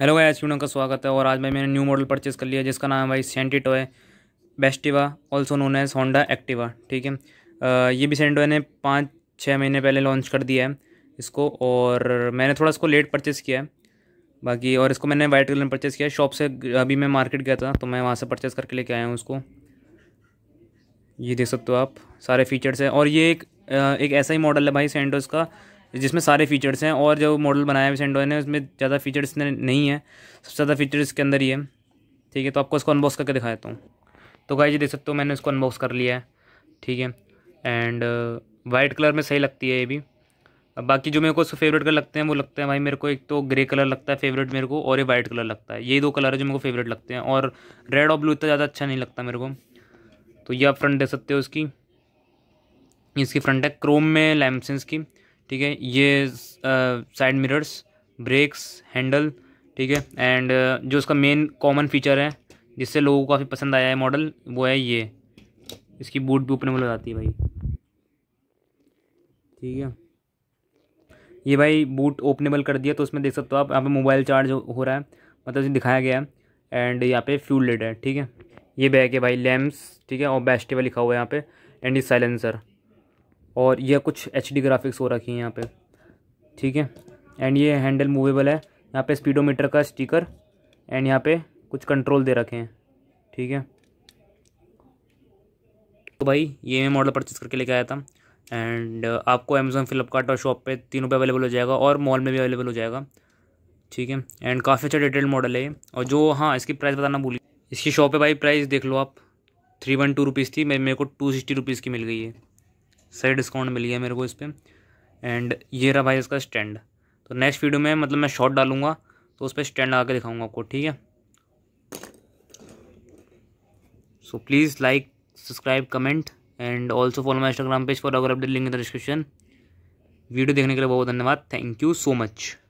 hello guys video का स्वागत है और आज भाई मैंने न्यू मॉडल परचेज़ कर लिया जिसका नाम है भाई सेंटिटो है बेस्टिवा also known as Honda Activa ठीक है ये भी सेंटो ने पाँच छः महीने पहले लॉन्च कर दिया है इसको और मैंने थोड़ा इसको लेट परचेस किया है बाकी और इसको मैंने वाइट कलर में परचेज़ किया शॉप से अभी मैं मार्केट गया था तो मैं वहाँ से परचेज़ करके लेके आया हूँ उसको ये देख सकते हो आप सारे फीचर्स हैं और ये एक एक ऐसा ही मॉडल है भाई सेंटोज़ का जिसमें सारे फीचर्स हैं और जो मॉडल बनाया है सेंडो ने उसमें ज़्यादा फीचर्स नहीं है सबसे ज़्यादा फीचर्स के अंदर ही है ठीक है तो आपको इसको अनबॉक्स करके दिखा देता हूँ तो जी देख सकते हो मैंने इसको अनबॉक्स कर लिया है ठीक है एंड वाइट कलर में सही लगती है ये भी अब बाकी जो मेरे को उसको फेवरेट कलर लगते हैं वो लगते हैं भाई मेरे को एक तो ग्रे कलर लगता है फेवरेट मेरे को और ये वाइट कलर लगता है ये दो कलर है जो मेरे को फेवरेट लगते हैं और रेड और ब्लू इतना ज़्यादा अच्छा नहीं लगता मेरे को तो ये आप फ्रंट देख सकते हो उसकी इसकी फ्रंट है क्रोम में लैमसेंस की ठीक है ये साइड मिरर्स ब्रेक्स हैंडल ठीक है एंड जो उसका मेन कॉमन फीचर है जिससे लोगों को काफ़ी पसंद आया है मॉडल वो है ये इसकी बूट भी ऊपर में लगाती है भाई ठीक है ये भाई बूट ओपनेबल कर दिया तो उसमें देख सकते हो आप यहाँ पे मोबाइल चार्ज हो रहा है मतलब दिखाया गया है एंड यहाँ पे फ्यूल लेड है ठीक है ये बैग है भाई लैम्प्स ठीक है और बेस्टिवा लिखा हुआ है यहाँ पे एंड ये साइलेंसर और यह कुछ एच ग्राफिक्स हो रखी है यहाँ पर ठीक है एंड ये हैंडल मूवेबल है यहाँ पे स्पीडोमीटर का स्टिकर एंड यहाँ पे कुछ कंट्रोल दे रखे हैं ठीक है तो भाई ये मैं मॉडल परचेज़ करके लेके आया था एंड uh, आपको अमेज़ोन फ्लिपकार्ट और शॉप पे तीनों पे अवेलेबल हो जाएगा और मॉल में भी अवेलेबल हो जाएगा ठीक है एंड काफ़ी अच्छा डिटेल मॉडल है ये और जो हाँ इसकी प्राइस बताना भूलिए इसकी शॉप पर भाई प्राइस देख लो आप थ्री वन टू रुपीज़ थी मेरे को टू सिक्सटी रुपीज़ की मिल गई है सही डिस्काउंट मिल गया मेरे को इस पर एंड ये रहा भाई इसका स्टैंड तो नेक्स्ट वीडियो में मतलब मैं शॉट डालूंगा तो उस पर स्टैंड आके दिखाऊंगा आपको ठीक है so please like subscribe comment and also follow my Instagram page for अगर update link in the description video देखने के लिए बहुत धन्यवाद थैंक यू सो मच